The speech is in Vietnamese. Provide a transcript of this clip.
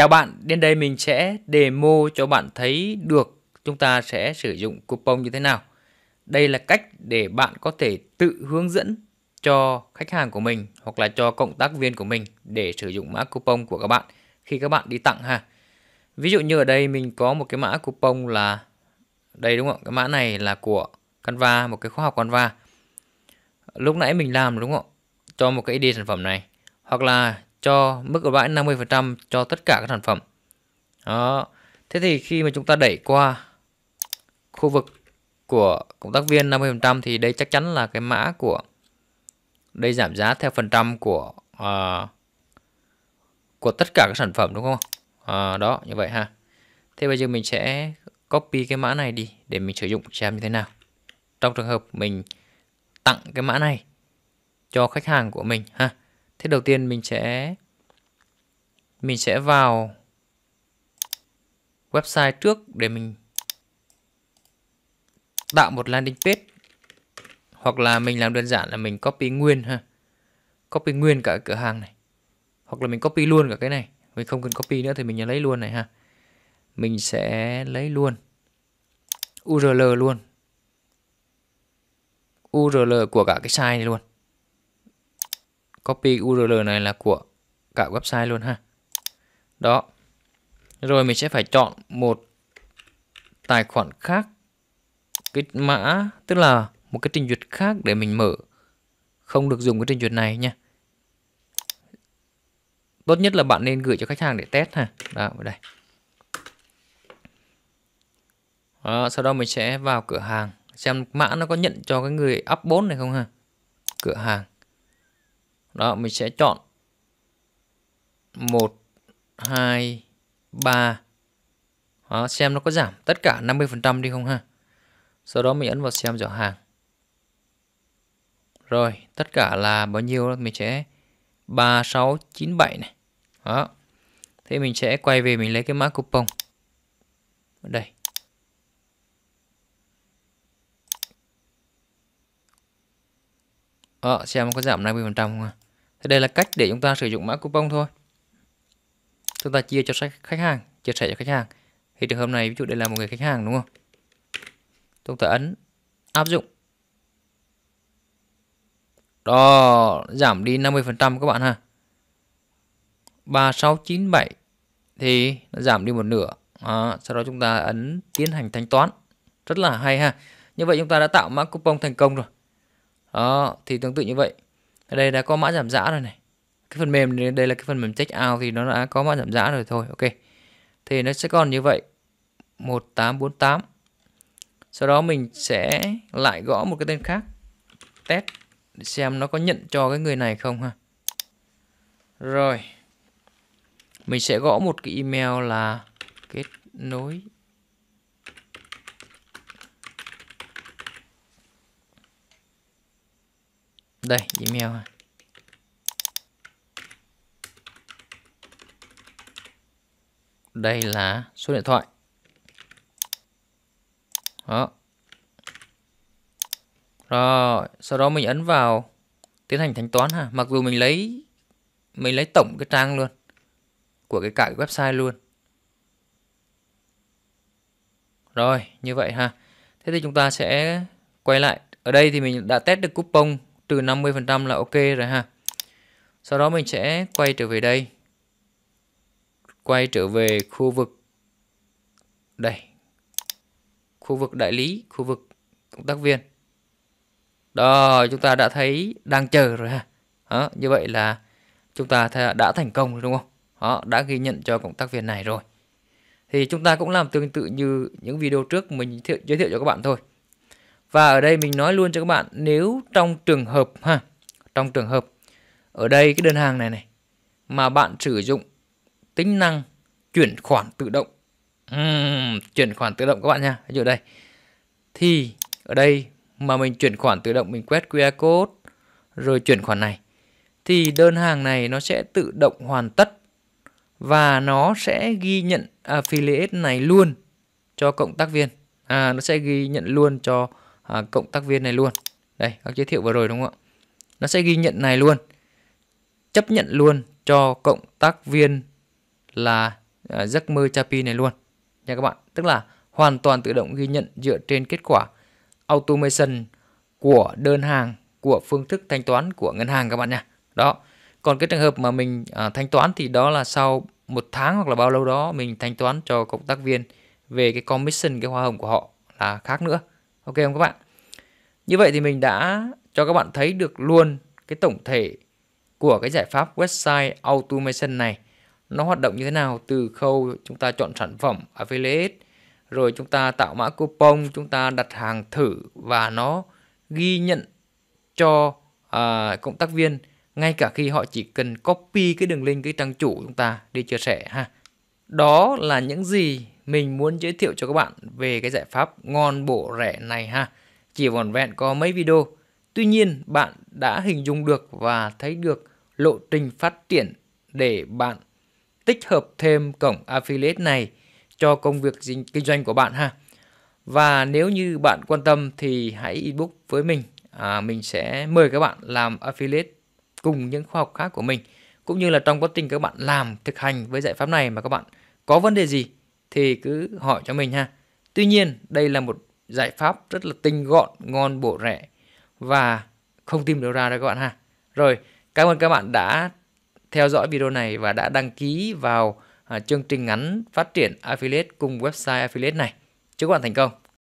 Chào bạn, đến đây mình sẽ demo cho bạn thấy được chúng ta sẽ sử dụng coupon như thế nào. Đây là cách để bạn có thể tự hướng dẫn cho khách hàng của mình hoặc là cho cộng tác viên của mình để sử dụng mã coupon của các bạn khi các bạn đi tặng ha. Ví dụ như ở đây mình có một cái mã coupon là đây đúng không? Cái mã này là của Canva, một cái khóa học Canva. Lúc nãy mình làm đúng không? Cho một cái ID sản phẩm này. Hoặc là cho mức ưu đãi 50% cho tất cả các sản phẩm. Đó. Thế thì khi mà chúng ta đẩy qua khu vực của cộng tác viên 50% thì đây chắc chắn là cái mã của đây giảm giá theo phần trăm của uh, của tất cả các sản phẩm đúng không? À, đó như vậy ha. Thế bây giờ mình sẽ copy cái mã này đi để mình sử dụng xem như thế nào. Trong trường hợp mình tặng cái mã này cho khách hàng của mình ha. Thế đầu tiên mình sẽ mình sẽ vào website trước để mình tạo một landing page hoặc là mình làm đơn giản là mình copy nguyên ha. Copy nguyên cả cửa hàng này. Hoặc là mình copy luôn cả cái này. Mình không cần copy nữa thì mình lấy luôn này ha. Mình sẽ lấy luôn URL luôn. URL của cả cái site này luôn copy URL này là của cả website luôn ha đó rồi mình sẽ phải chọn một tài khoản khác cái mã tức là một cái trình duyệt khác để mình mở không được dùng cái trình duyệt này nha tốt nhất là bạn nên gửi cho khách hàng để test ha đó đây đó, sau đó mình sẽ vào cửa hàng xem mã nó có nhận cho cái người up 4 này không ha cửa hàng đó mình sẽ chọn 1 2 3 đó, xem nó có giảm tất cả 50% đi không ha sau đó mình ấn vào xem giỏ hàng rồi tất cả là bao nhiêu đó mình sẽ 3697 này đó thế mình sẽ quay về mình lấy cái mã coupon đây Ờ, xem có giảm 50% không ạ? Thì đây là cách để chúng ta sử dụng mã coupon thôi. Chúng ta chia cho khách hàng, chia sẻ cho khách hàng. Thì trường hợp này ví dụ đây là một người khách hàng đúng không? Chúng ta ấn áp dụng. Đó, giảm đi 50% các bạn ha. 3697 thì nó giảm đi một nửa. À, sau đó chúng ta ấn tiến hành thanh toán. Rất là hay ha. Như vậy chúng ta đã tạo mã coupon thành công rồi. Đó, thì tương tự như vậy ở đây đã có mã giảm giá rồi này cái phần mềm này đây là cái phần mềm check out thì nó đã có mã giảm giá rồi thôi ok thì nó sẽ còn như vậy 1848 sau đó mình sẽ lại gõ một cái tên khác test để xem nó có nhận cho cái người này không ha rồi mình sẽ gõ một cái email là kết nối đây email à. đây là số điện thoại đó rồi sau đó mình ấn vào tiến hành thanh toán ha mặc dù mình lấy mình lấy tổng cái trang luôn của cái cả cái website luôn rồi như vậy ha thế thì chúng ta sẽ quay lại ở đây thì mình đã test được coupon trừ 50% là ok rồi ha sau đó mình sẽ quay trở về đây quay trở về khu vực đây khu vực đại lý khu vực công tác viên đó chúng ta đã thấy đang chờ rồi ha đó, như vậy là chúng ta đã thành công đúng không đó, đã ghi nhận cho cộng tác viên này rồi thì chúng ta cũng làm tương tự như những video trước mình giới thiệu cho các bạn thôi và ở đây mình nói luôn cho các bạn nếu trong trường hợp ha, trong trường hợp ở đây cái đơn hàng này này mà bạn sử dụng tính năng chuyển khoản tự động. Uhm, chuyển khoản tự động các bạn nha. Ví dụ đây. Thì ở đây mà mình chuyển khoản tự động mình quét QR code rồi chuyển khoản này thì đơn hàng này nó sẽ tự động hoàn tất và nó sẽ ghi nhận affiliate này luôn cho cộng tác viên. À nó sẽ ghi nhận luôn cho à, cộng tác viên này luôn đây các giới thiệu vừa rồi đúng không ạ nó sẽ ghi nhận này luôn chấp nhận luôn cho cộng tác viên là à, giấc mơ chapi này luôn nha các bạn tức là hoàn toàn tự động ghi nhận dựa trên kết quả automation của đơn hàng của phương thức thanh toán của ngân hàng các bạn nha đó còn cái trường hợp mà mình à, thanh toán thì đó là sau một tháng hoặc là bao lâu đó mình thanh toán cho cộng tác viên về cái commission cái hoa hồng của họ là khác nữa ok không các bạn như vậy thì mình đã cho các bạn thấy được luôn cái tổng thể của cái giải pháp website automation này nó hoạt động như thế nào từ khâu chúng ta chọn sản phẩm affiliate rồi chúng ta tạo mã coupon chúng ta đặt hàng thử và nó ghi nhận cho à, cộng tác viên ngay cả khi họ chỉ cần copy cái đường link cái trang chủ chúng ta đi chia sẻ ha đó là những gì mình muốn giới thiệu cho các bạn về cái giải pháp ngon bổ rẻ này ha. Chỉ vòn vẹn có mấy video. Tuy nhiên bạn đã hình dung được và thấy được lộ trình phát triển để bạn tích hợp thêm cổng affiliate này cho công việc kinh doanh của bạn ha. Và nếu như bạn quan tâm thì hãy inbox với mình. À, mình sẽ mời các bạn làm affiliate cùng những khoa học khác của mình. Cũng như là trong quá trình các bạn làm thực hành với giải pháp này mà các bạn có vấn đề gì thì cứ hỏi cho mình ha. Tuy nhiên, đây là một giải pháp rất là tinh gọn, ngon, bổ rẻ và không tìm được ra đấy các bạn ha. Rồi, cảm ơn các bạn đã theo dõi video này và đã đăng ký vào à, chương trình ngắn phát triển affiliate cùng website affiliate này. Chúc các bạn thành công.